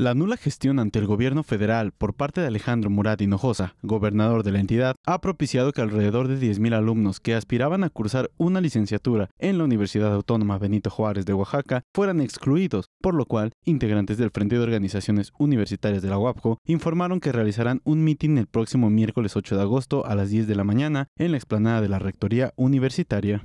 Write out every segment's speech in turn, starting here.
La nula gestión ante el gobierno federal por parte de Alejandro Murat Hinojosa, gobernador de la entidad, ha propiciado que alrededor de 10.000 alumnos que aspiraban a cursar una licenciatura en la Universidad Autónoma Benito Juárez de Oaxaca fueran excluidos, por lo cual integrantes del Frente de Organizaciones Universitarias de la UAPCO informaron que realizarán un mitin el próximo miércoles 8 de agosto a las 10 de la mañana en la explanada de la Rectoría Universitaria.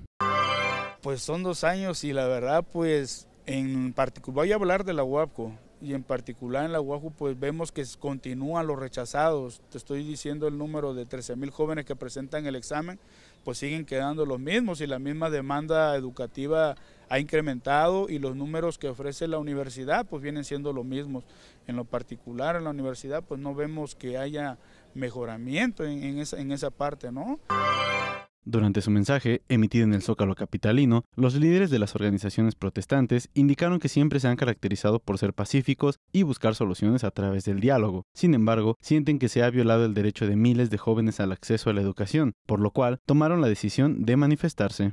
Pues son dos años y la verdad pues en particular voy a hablar de la UAPCO y en particular en la UAJU pues vemos que continúan los rechazados, te estoy diciendo el número de 13 mil jóvenes que presentan el examen, pues siguen quedando los mismos y la misma demanda educativa ha incrementado y los números que ofrece la universidad pues vienen siendo los mismos. En lo particular en la universidad pues no vemos que haya mejoramiento en, esa, en esa parte, ¿no? Durante su mensaje, emitido en el Zócalo Capitalino, los líderes de las organizaciones protestantes indicaron que siempre se han caracterizado por ser pacíficos y buscar soluciones a través del diálogo. Sin embargo, sienten que se ha violado el derecho de miles de jóvenes al acceso a la educación, por lo cual tomaron la decisión de manifestarse.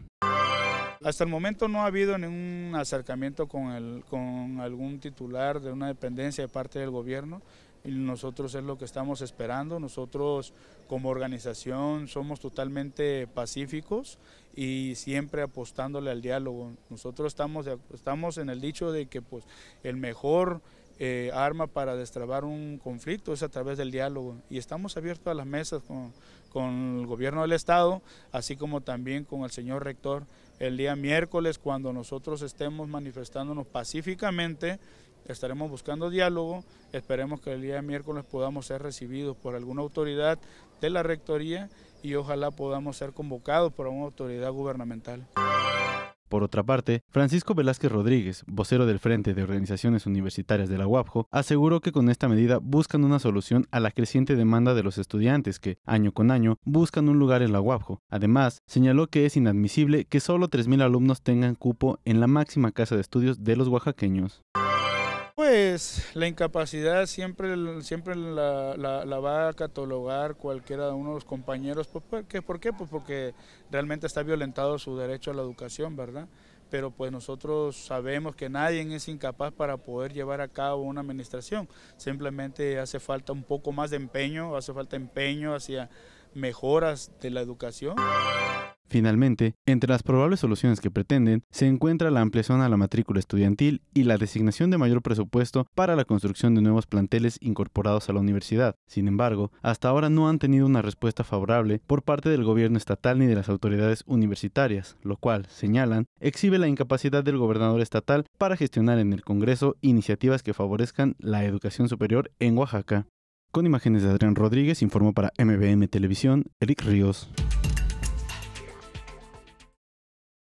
Hasta el momento no ha habido ningún acercamiento con, algún titular de una dependencia de parte del gobierno y nosotros es lo que estamos esperando. Nosotros como organización somos totalmente pacíficos y siempre apostándole al diálogo. Nosotros estamos, estamos en el dicho de que pues, el mejor eh, arma para destrabar un conflicto es a través del diálogo y estamos abiertos a las mesas con, con el gobierno del estado, así como también con el señor rector. El día miércoles, cuando nosotros estemos manifestándonos pacíficamente, estaremos buscando diálogo, esperemos que el día de miércoles podamos ser recibidos por alguna autoridad de la Rectoría y ojalá podamos ser convocados por una autoridad gubernamental. Por otra parte, Francisco Velázquez Rodríguez, vocero del Frente de Organizaciones Universitarias de la UAPJO, aseguró que con esta medida buscan una solución a la creciente demanda de los estudiantes que, año con año, buscan un lugar en la UAPJO. Además, señaló que es inadmisible que solo 3.000 alumnos tengan cupo en la máxima casa de estudios de los oaxaqueños. Pues la incapacidad siempre, siempre la, va a catalogar cualquiera de uno de los compañeros. qué? ¿Por qué? Pues porque realmente está violentado su derecho a la educación, ¿verdad? Pero pues nosotros sabemos que nadie es incapaz para poder llevar a cabo una administración. Simplemente hace falta un poco más de empeño, hace falta empeño hacia mejoras de la educación. Finalmente, entre las probables soluciones que pretenden se encuentra la ampliación a la matrícula estudiantil y la designación de mayor presupuesto para la construcción de nuevos planteles incorporados a la universidad. Sin embargo, hasta ahora no han tenido una respuesta favorable por parte del gobierno estatal ni de las autoridades universitarias, lo cual, señalan, exhibe la incapacidad del gobernador estatal para gestionar en el Congreso iniciativas que favorezcan la educación superior en Oaxaca. Con imágenes de Adrián Rodríguez, informó para MBM Televisión, Eric Ríos.